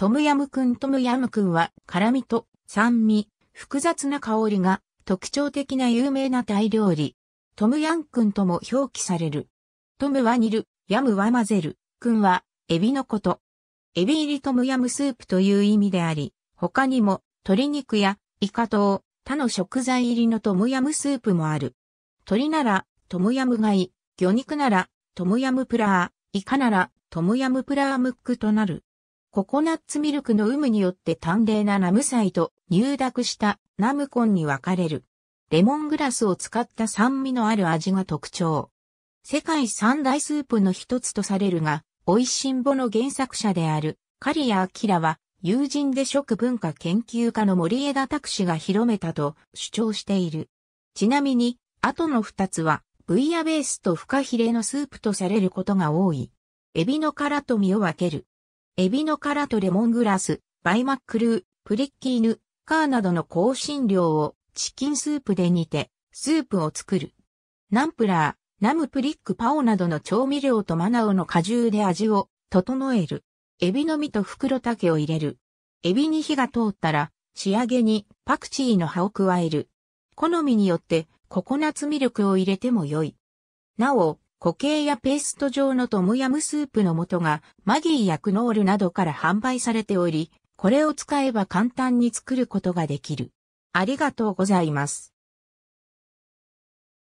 トムヤムクントムヤムクンは辛味と酸味、複雑な香りが特徴的な有名なタイ料理。トムヤンクンとも表記される。トムは煮る、ヤムは混ぜる、クンはエビのこと。エビ入りトムヤムスープという意味であり、他にも鶏肉やイカ等、他の食材入りのトムヤムスープもある。鶏ならトムヤム貝、魚肉ならトムヤムプラー、イカならトムヤムプラームックとなる。ココナッツミルクの有無によって淡麗なナムサイと入濁したナムコンに分かれる。レモングラスを使った酸味のある味が特徴。世界三大スープの一つとされるが、美味しんぼの原作者である、ア谷明は、友人で食文化研究家の森枝拓氏が広めたと主張している。ちなみに、後の二つは、ブイヤベースとフカヒレのスープとされることが多い。エビの殻と身を分ける。エビの殻とレモングラス、バイマックルー、プリッキーヌ、カーなどの香辛料をチキンスープで煮て、スープを作る。ナンプラー、ナムプリックパオなどの調味料とマナオの果汁で味を整える。エビの実と袋竹を入れる。エビに火が通ったら、仕上げにパクチーの葉を加える。好みによってココナッツミルクを入れても良い。なお、固形やペースト状のトムヤムスープの素がマギーやクノールなどから販売されており、これを使えば簡単に作ることができる。ありがとうございます。